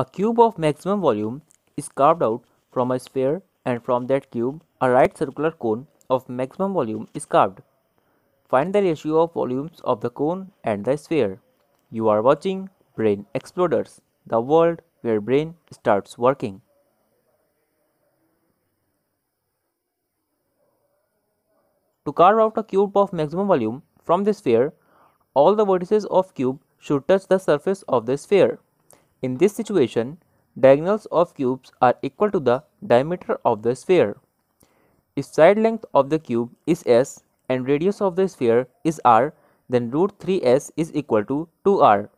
A cube of maximum volume is carved out from a sphere and from that cube a right circular cone of maximum volume is carved. Find the ratio of volumes of the cone and the sphere. You are watching Brain Exploders, the world where brain starts working. To carve out a cube of maximum volume from the sphere, all the vertices of cube should touch the surface of the sphere. In this situation, diagonals of cubes are equal to the diameter of the sphere. If side length of the cube is s and radius of the sphere is r, then root 3s is equal to 2r.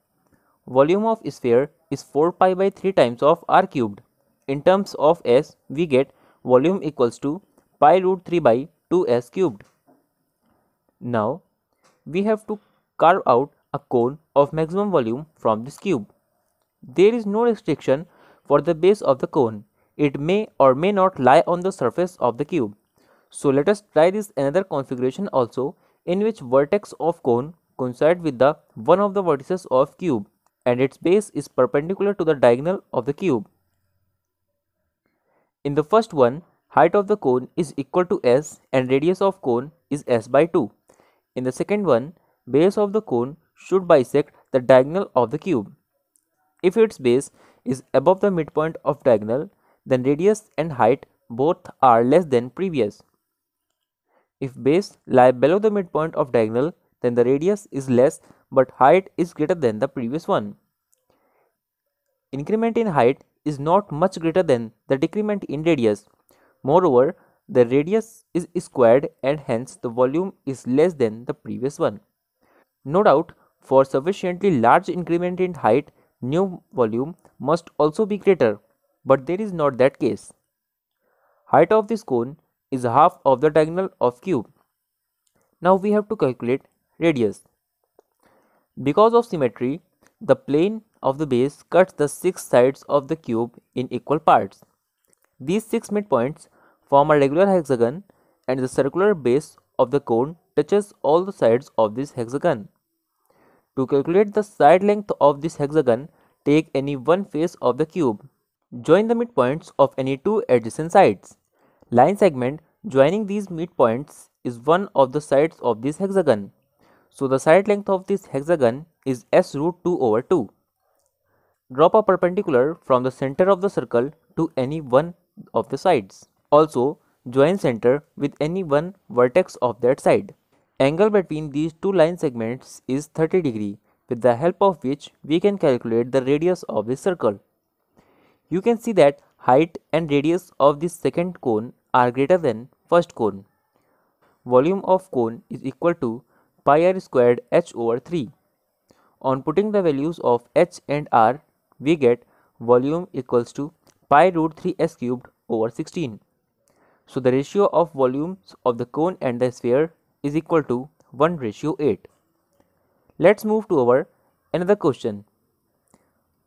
Volume of sphere is 4 pi by 3 times of r cubed. In terms of s, we get volume equals to pi root 3 by 2s cubed. Now, we have to carve out a cone of maximum volume from this cube. There is no restriction for the base of the cone. It may or may not lie on the surface of the cube. So let us try this another configuration also in which vertex of cone coincides with the one of the vertices of cube and its base is perpendicular to the diagonal of the cube. In the first one, height of the cone is equal to s and radius of cone is s by 2. In the second one, base of the cone should bisect the diagonal of the cube. If its base is above the midpoint of diagonal, then radius and height both are less than previous. If base lie below the midpoint of diagonal, then the radius is less but height is greater than the previous one. Increment in height is not much greater than the decrement in radius. Moreover, the radius is squared and hence the volume is less than the previous one. No doubt, for sufficiently large increment in height, new volume must also be greater, but there is not that case. Height of this cone is half of the diagonal of cube. Now we have to calculate radius. Because of symmetry, the plane of the base cuts the six sides of the cube in equal parts. These six midpoints form a regular hexagon and the circular base of the cone touches all the sides of this hexagon. To calculate the side length of this hexagon, Take any one face of the cube. Join the midpoints of any two adjacent sides. Line segment joining these midpoints is one of the sides of this hexagon. So the side length of this hexagon is s root 2 over 2. Drop a perpendicular from the center of the circle to any one of the sides. Also, join center with any one vertex of that side. Angle between these two line segments is 30 degree with the help of which we can calculate the radius of the circle. You can see that height and radius of the second cone are greater than first cone. Volume of cone is equal to pi r squared h over 3. On putting the values of h and r, we get volume equals to pi root 3 s cubed over 16. So the ratio of volumes of the cone and the sphere is equal to 1 ratio 8. Let's move to our another question.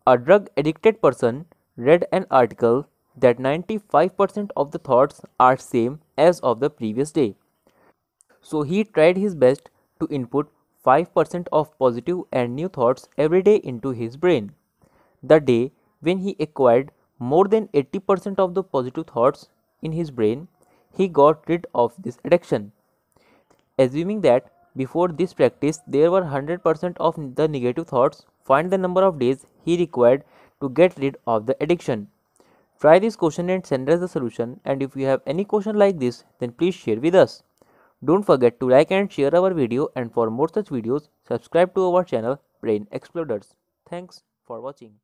A drug addicted person read an article that 95% of the thoughts are same as of the previous day. So he tried his best to input 5% of positive and new thoughts every day into his brain. The day when he acquired more than 80% of the positive thoughts in his brain, he got rid of this addiction. Assuming that before this practice, there were 100% of the negative thoughts. Find the number of days he required to get rid of the addiction. Try this question and send us the solution. And if you have any question like this, then please share with us. Don't forget to like and share our video and for more such videos, subscribe to our channel Brain Exploders. Thanks for watching.